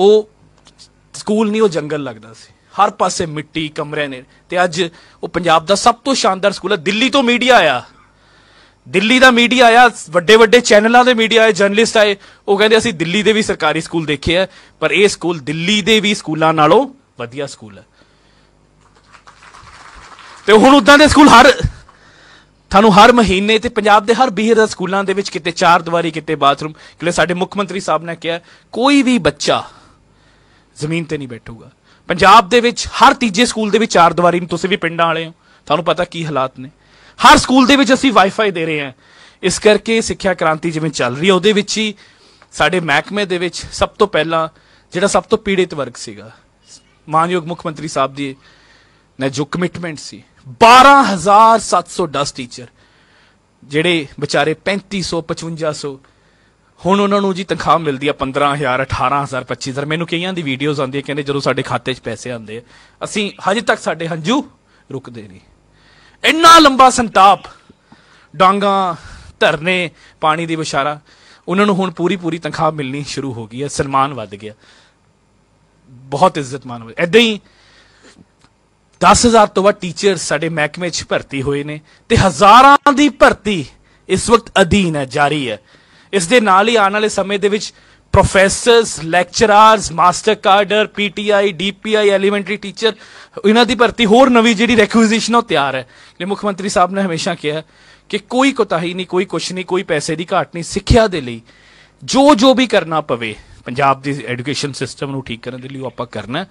ਉਹ ਸਕੂਲ ਨਹੀਂ ਉਹ ਜੰਗਲ ਲੱਗਦਾ ਸੀ ਹਰ ਪਾਸੇ ਮਿੱਟੀ ਕਮਰੇ ਨੇ ਤੇ ਅੱਜ ਉਹ ਪੰਜਾਬ ਦਾ ਸਭ ਤੋਂ ਸ਼ਾਨਦਾਰ ਸਕੂਲ ਹੈ ਦਿੱਲੀ ਤੋਂ ਮੀਡੀਆ ਆਇਆ ਦਿੱਲੀ ਦਾ ਮੀਡੀਆ ਆਇਆ ਵੱਡੇ ਵੱਡੇ ਚੈਨਲਾਂ ਦੇ ਮੀਡੀਆ ਆਏ ਜਰਨਲਿਸਟ ਆਏ ਉਹ ਕਹਿੰਦੇ ਅਸੀਂ ਦਿੱਲੀ ਦੇ ਵੀ ਸਰਕਾਰੀ ਸਕੂਲ ਦੇਖੇ ਆ ਪਰ ਇਹ ਸਕੂਲ ਦਿੱਲੀ ਦੇ ਵੀ ਸਕੂਲਾਂ ਨਾਲੋਂ ਵਧੀਆ ਸਕੂਲ ਹੈ ਤੇ ਹੁਣ ਉਦਾਂ ਦੇ ਸਕੂਲ ਹਰ ਤੁਹਾਨੂੰ ਹਰ ਮਹੀਨੇ ਤੇ ਪੰਜਾਬ ਦੇ ਹਰ ਬਿਹਰ ਸਕੂਲਾਂ ਦੇ ਵਿੱਚ ਕਿਤੇ ਚਾਰ ਦੀਵਾਰੀ ਕਿਤੇ ਬਾਥਰੂਮ ਕਿਲੇ ਸਾਡੇ ਮੁੱਖ ਮੰਤਰੀ ਸਾਹਿਬ ਨੇ ਕਿਹਾ ਕੋਈ ਵੀ ਬੱਚਾ ਜ਼ਮੀਨ ਤੇ ਨਹੀਂ ਬੈਠੂਗਾ ਪੰਜਾਬ ਦੇ ਵਿੱਚ ਹਰ ਤੀਜੇ ਸਕੂਲ ਦੇ ਵਿੱਚ ਚਾਰ ਦੀਵਾਰੀ ਨੂੰ ਤੁਸੀਂ ਵੀ ਪਿੰਡਾਂ ਵਾਲੇ ਹੋ ਤੁਹਾਨੂੰ ਪਤਾ ਕੀ ਹਾਲਾਤ ਨੇ ਹਰ ਸਕੂਲ ਦੇ ਵਿੱਚ ਅਸੀਂ ਵਾਈਫਾਈ ਦੇ ਰਹੇ ਹਾਂ ਇਸ ਕਰਕੇ ਸਿੱਖਿਆ ਕ੍ਰਾਂਤੀ ਜਿਵੇਂ ਚੱਲ ਰਹੀ ਹੈ ਉਹਦੇ ਵਿੱਚ ਹੀ ਸਾਡੇ ਮਹਿਕਮੇ ਦੇ ਵਿੱਚ ਸਭ ਤੋਂ ਪਹਿਲਾਂ ਜਿਹੜਾ ਸਭ ਤੋਂ ਪੀੜਿਤ ਵਰਗ ਸੀਗਾ ਮਾਨਯੋਗ ਮੁੱਖ ਮੰਤਰੀ ਸਾਹਿਬ ਦੀ ਨੇ ਜੋ ਕਮਿਟਮੈਂਟ ਸੀ 12710 ਟੀਚਰ ਜਿਹੜੇ ਵਿਚਾਰੇ 3500 5500 ਹੁਣ ਉਹਨਾਂ ਨੂੰ ਜੀ ਤਨਖਾਹ ਮਿਲਦੀ ਹੈ 15000 18000 25000 ਮੈਨੂੰ ਕਈਆਂ ਦੀ ਵੀਡੀਓਜ਼ ਆਉਂਦੀ ਹੈ ਕਹਿੰਦੇ ਜਦੋਂ ਸਾਡੇ ਖਾਤੇ 'ਚ ਪੈਸੇ ਆਉਂਦੇ ਅਸੀਂ ਹਜੇ ਤੱਕ ਸਾਡੇ ਹੰਝੂ ਰੁਕਦੇ ਨਹੀਂ ਇੰਨਾ ਲੰਬਾ ਸੰਤਾਪ ਡਾਂਗਾ ਧਰਨੇ ਪਾਣੀ ਦੀ ਬਿਸ਼ਾਰਾ ਉਹਨਾਂ ਨੂੰ ਹੁਣ ਪੂਰੀ ਪੂਰੀ ਤਨਖਾਹ ਮਿਲਣੀ ਸ਼ੁਰੂ ਹੋ ਗਈ ਹੈ ਸਨਮਾਨ ਵੱਧ ਗਿਆ ਬਹੁਤ ਇੱਜ਼ਤ ਮਾਨ ਹੋ ਐਦਾਂ ਹੀ 10000 ਤੋਂ ਵੱਧ ਟੀਚਰ ਸਾਡੇ ਮਹਿਕਮੇ 'ਚ ਭਰਤੀ ਹੋਏ ਨੇ ਤੇ ਹਜ਼ਾਰਾਂ ਦੀ ਭਰਤੀ ਇਸ ਵਕਤ ਅਧੀਨ ਹੈ ਜਾਰੀ ਹੈ ਇਸ ਦੇ ਨਾਲ ਹੀ ਆਉਣ ਵਾਲੇ ਸਮੇਂ ਦੇ ਵਿੱਚ professors lecturers master cadre PTI DPI elementary teacher ਇਹਨਾਂ ਦੀ ਭਰਤੀ ਹੋਰ ਨਵੀਂ ਜਿਹੜੀ ਰੈਕੁਇਜ਼ੀਸ਼ਨ ਉਹ ਤਿਆਰ ਹੈ ਇਹ ਮੁੱਖ ਮੰਤਰੀ ਸਾਹਿਬ ਨੇ ਹਮੇਸ਼ਾ ਕਿਹਾ ਕਿ ਕੋਈ ਕੋਤਾਹੀ ਨਹੀਂ ਕੋਈ ਕੁਛ ਨਹੀਂ ਕੋਈ ਪੈਸੇ ਦੀ ਘਾਟ ਨਹੀਂ ਸਿੱਖਿਆ ਦੇ ਲਈ ਜੋ ਜੋ ਵੀ ਕਰਨਾ ਪਵੇ ਪੰਜਾਬ ਦੀ ਐਜੂਕੇਸ਼ਨ ਸਿਸਟਮ ਨੂੰ ਠੀਕ ਕਰਨ ਦੇ ਲਈ ਉਹ ਆਪਾਂ ਕਰਨਾ